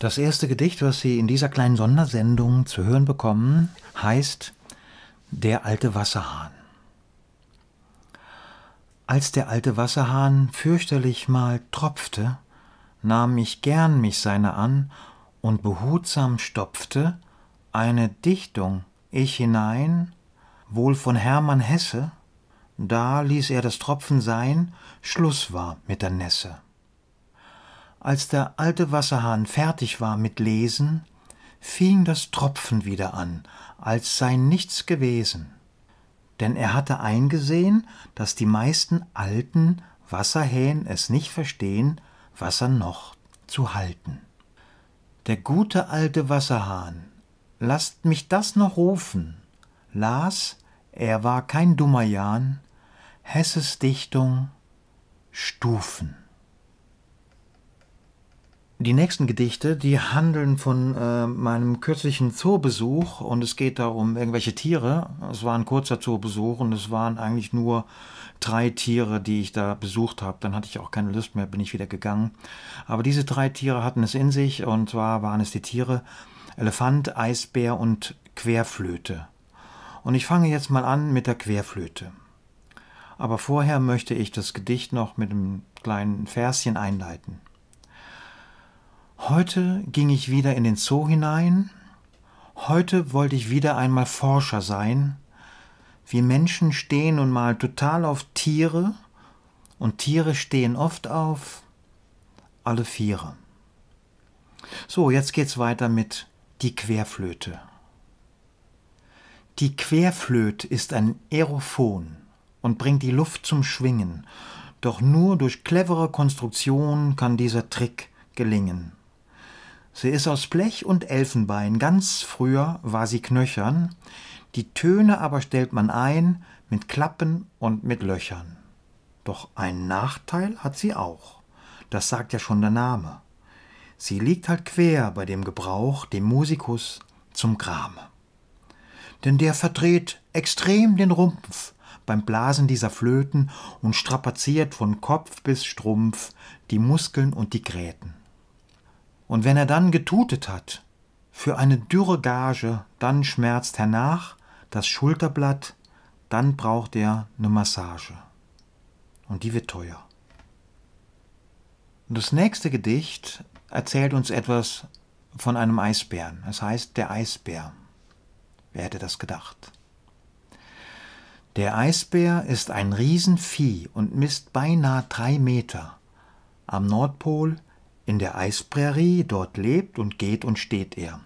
Das erste Gedicht, was Sie in dieser kleinen Sondersendung zu hören bekommen, heißt Der alte Wasserhahn. Als der alte Wasserhahn fürchterlich mal tropfte, nahm ich gern mich seiner an und behutsam stopfte eine Dichtung ich hinein, wohl von Hermann Hesse, da ließ er das Tropfen sein, Schluss war mit der Nässe als der alte Wasserhahn fertig war mit Lesen, fing das Tropfen wieder an, als sei nichts gewesen. Denn er hatte eingesehen, dass die meisten alten Wasserhähn es nicht verstehen, Wasser noch zu halten. Der gute alte Wasserhahn, lasst mich das noch rufen, las, er war kein dummer Jan, Hesses Dichtung Stufen. Die nächsten Gedichte, die handeln von äh, meinem kürzlichen Zoobesuch und es geht darum irgendwelche Tiere. Es war ein kurzer Zoobesuch und es waren eigentlich nur drei Tiere, die ich da besucht habe. Dann hatte ich auch keine Lust mehr, bin ich wieder gegangen. Aber diese drei Tiere hatten es in sich und zwar waren es die Tiere Elefant, Eisbär und Querflöte. Und ich fange jetzt mal an mit der Querflöte. Aber vorher möchte ich das Gedicht noch mit einem kleinen Verschen einleiten. Heute ging ich wieder in den Zoo hinein. Heute wollte ich wieder einmal Forscher sein. Wir Menschen stehen nun mal total auf Tiere und Tiere stehen oft auf alle Viere. So, jetzt geht's weiter mit die Querflöte. Die Querflöte ist ein Aerophon und bringt die Luft zum Schwingen. Doch nur durch clevere Konstruktion kann dieser Trick gelingen. Sie ist aus Blech und Elfenbein, ganz früher war sie knöchern, die Töne aber stellt man ein mit Klappen und mit Löchern. Doch einen Nachteil hat sie auch, das sagt ja schon der Name. Sie liegt halt quer bei dem Gebrauch, dem Musikus zum Grame. Denn der verdreht extrem den Rumpf beim Blasen dieser Flöten und strapaziert von Kopf bis Strumpf die Muskeln und die Gräten. Und wenn er dann getutet hat, für eine dürre Gage, dann schmerzt hernach das Schulterblatt, dann braucht er eine Massage. Und die wird teuer. Das nächste Gedicht erzählt uns etwas von einem Eisbären. Es heißt der Eisbär. Wer hätte das gedacht? Der Eisbär ist ein Riesenvieh und misst beinahe drei Meter. Am Nordpol in der Eisprärie, dort lebt und geht und steht er.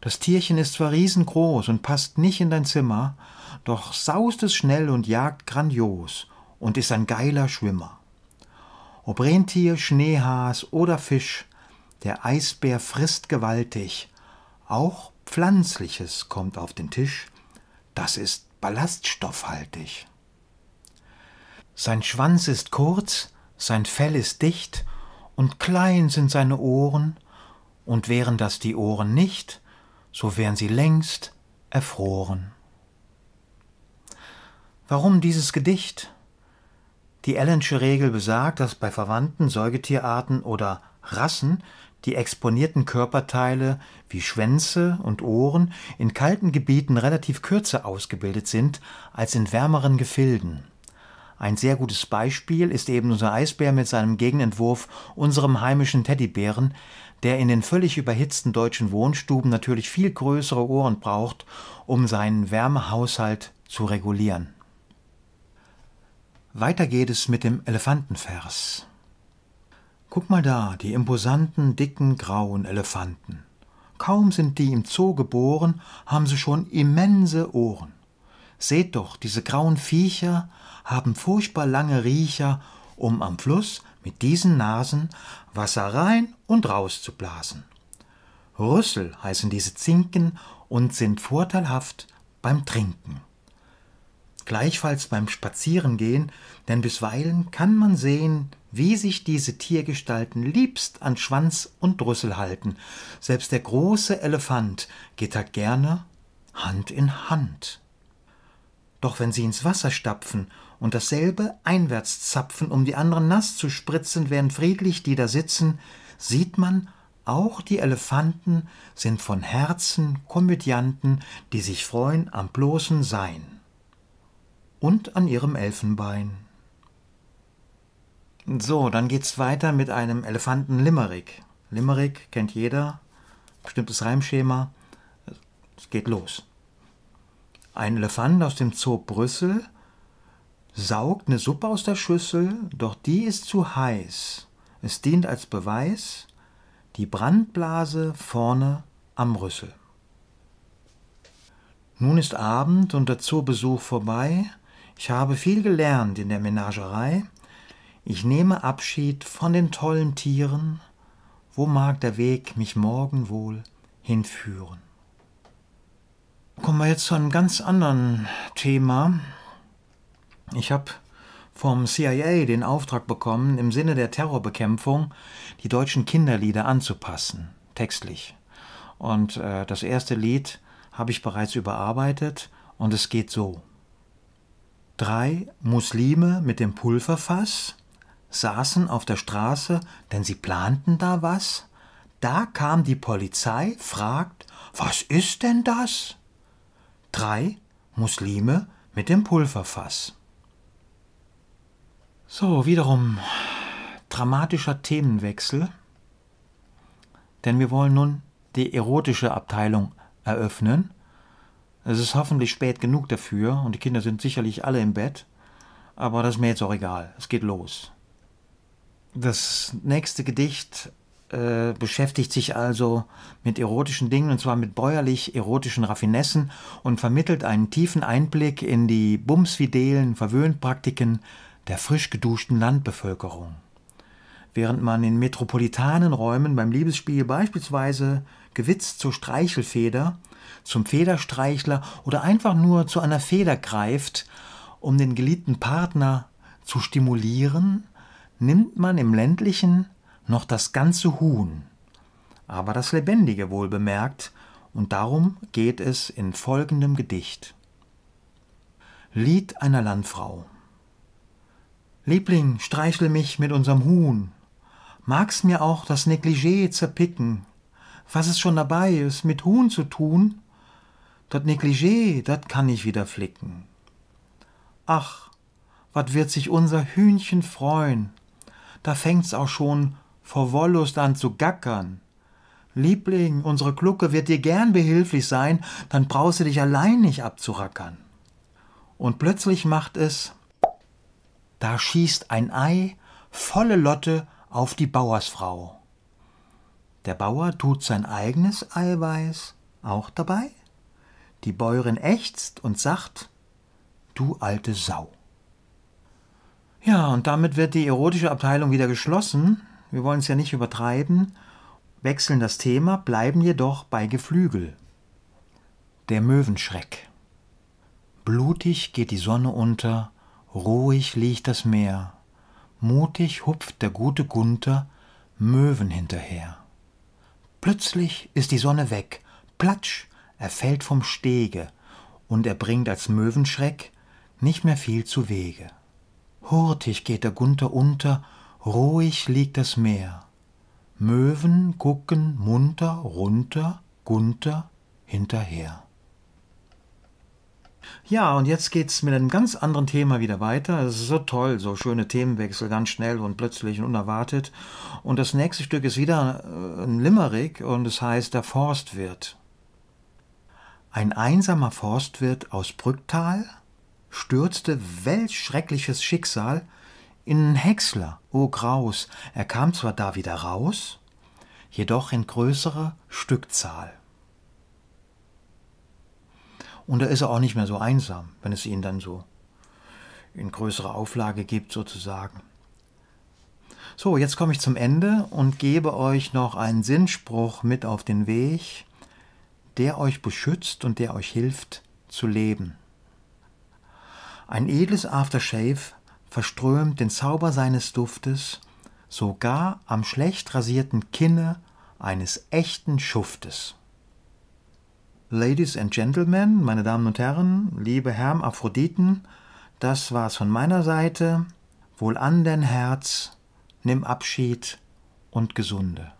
Das Tierchen ist zwar riesengroß und passt nicht in dein Zimmer, doch saust es schnell und jagt grandios und ist ein geiler Schwimmer. Ob Rentier, Schneehas oder Fisch, der Eisbär frisst gewaltig, auch Pflanzliches kommt auf den Tisch, das ist ballaststoffhaltig. Sein Schwanz ist kurz, sein Fell ist dicht und klein sind seine Ohren, und wären das die Ohren nicht, so wären sie längst erfroren. Warum dieses Gedicht? Die Ellensche Regel besagt, dass bei verwandten Säugetierarten oder Rassen die exponierten Körperteile wie Schwänze und Ohren in kalten Gebieten relativ kürzer ausgebildet sind als in wärmeren Gefilden. Ein sehr gutes Beispiel ist eben unser Eisbär mit seinem Gegenentwurf, unserem heimischen Teddybären, der in den völlig überhitzten deutschen Wohnstuben natürlich viel größere Ohren braucht, um seinen Wärmehaushalt zu regulieren. Weiter geht es mit dem Elefantenvers. Guck mal da, die imposanten, dicken, grauen Elefanten. Kaum sind die im Zoo geboren, haben sie schon immense Ohren. Seht doch, diese grauen Viecher haben furchtbar lange Riecher, um am Fluss mit diesen Nasen Wasser rein und raus zu blasen. Rüssel heißen diese Zinken und sind vorteilhaft beim Trinken. Gleichfalls beim Spazierengehen, denn bisweilen kann man sehen, wie sich diese Tiergestalten liebst an Schwanz und Rüssel halten. Selbst der große Elefant geht da gerne Hand in Hand. Doch wenn sie ins Wasser stapfen und dasselbe einwärts zapfen, um die anderen nass zu spritzen, während friedlich die da sitzen, sieht man, auch die Elefanten sind von Herzen Komödianten, die sich freuen am bloßen Sein und an ihrem Elfenbein. So, dann geht's weiter mit einem Elefanten Limerick. Limerick kennt jeder, bestimmtes Reimschema. Es geht los. Ein Elefant aus dem Zoo Brüssel saugt eine Suppe aus der Schüssel, doch die ist zu heiß. Es dient als Beweis die Brandblase vorne am Rüssel. Nun ist Abend und der Zoobesuch vorbei. Ich habe viel gelernt in der Menagerei. Ich nehme Abschied von den tollen Tieren. Wo mag der Weg mich morgen wohl hinführen? Kommen wir jetzt zu einem ganz anderen Thema. Ich habe vom CIA den Auftrag bekommen, im Sinne der Terrorbekämpfung die deutschen Kinderlieder anzupassen, textlich. Und äh, das erste Lied habe ich bereits überarbeitet und es geht so. Drei Muslime mit dem Pulverfass saßen auf der Straße, denn sie planten da was. Da kam die Polizei, fragt, was ist denn das? 3. Muslime mit dem Pulverfass. So, wiederum dramatischer Themenwechsel, denn wir wollen nun die erotische Abteilung eröffnen. Es ist hoffentlich spät genug dafür und die Kinder sind sicherlich alle im Bett, aber das ist mir jetzt auch egal, es geht los. Das nächste Gedicht äh, beschäftigt sich also mit erotischen Dingen und zwar mit bäuerlich-erotischen Raffinessen und vermittelt einen tiefen Einblick in die bumsfidelen Verwöhnpraktiken der frisch geduschten Landbevölkerung. Während man in metropolitanen Räumen beim Liebesspiel beispielsweise gewitzt zur Streichelfeder, zum Federstreichler oder einfach nur zu einer Feder greift, um den geliebten Partner zu stimulieren, nimmt man im ländlichen noch das ganze Huhn, aber das Lebendige wohl bemerkt, und darum geht es in folgendem Gedicht. Lied einer Landfrau Liebling, streichle mich mit unserem Huhn, mag's mir auch das Negligé zerpicken, was es schon dabei ist, mit Huhn zu tun, dat Negligé, dat kann ich wieder flicken. Ach, wat wird sich unser Hühnchen freuen, da fängt's auch schon vor Wollust an zu gackern. Liebling, unsere Glucke wird dir gern behilflich sein, dann brauchst du dich allein nicht abzurackern. Und plötzlich macht es, da schießt ein Ei, volle Lotte, auf die Bauersfrau. Der Bauer tut sein eigenes Eiweiß auch dabei. Die Bäuerin ächzt und sagt, du alte Sau. Ja, und damit wird die erotische Abteilung wieder geschlossen, wir wollen es ja nicht übertreiben, wechseln das Thema, bleiben jedoch bei Geflügel. Der Möwenschreck. Blutig geht die Sonne unter, ruhig liegt das Meer, mutig hupft der gute Gunther Möwen hinterher. Plötzlich ist die Sonne weg, platsch, er fällt vom Stege, und er bringt als Möwenschreck nicht mehr viel zu Wege. Hurtig geht der Gunther unter, ruhig liegt das Meer. Möwen gucken munter runter, Gunter hinterher. Ja, und jetzt geht's mit einem ganz anderen Thema wieder weiter. Es ist so toll, so schöne Themenwechsel, ganz schnell und plötzlich und unerwartet. Und das nächste Stück ist wieder äh, ein Limerick und es heißt Der Forstwirt. Ein einsamer Forstwirt aus Brücktal stürzte welch schreckliches Schicksal in Häcksler, o oh, Graus, er kam zwar da wieder raus, jedoch in größerer Stückzahl. Und da ist er auch nicht mehr so einsam, wenn es ihn dann so in größerer Auflage gibt, sozusagen. So, jetzt komme ich zum Ende und gebe euch noch einen Sinnspruch mit auf den Weg, der euch beschützt und der euch hilft zu leben. Ein edles Aftershave verströmt den Zauber seines Duftes, sogar am schlecht rasierten Kinne eines echten Schuftes. Ladies and Gentlemen, meine Damen und Herren, liebe Hermaphroditen, das war's von meiner Seite. Wohl an dein Herz, nimm Abschied und gesunde.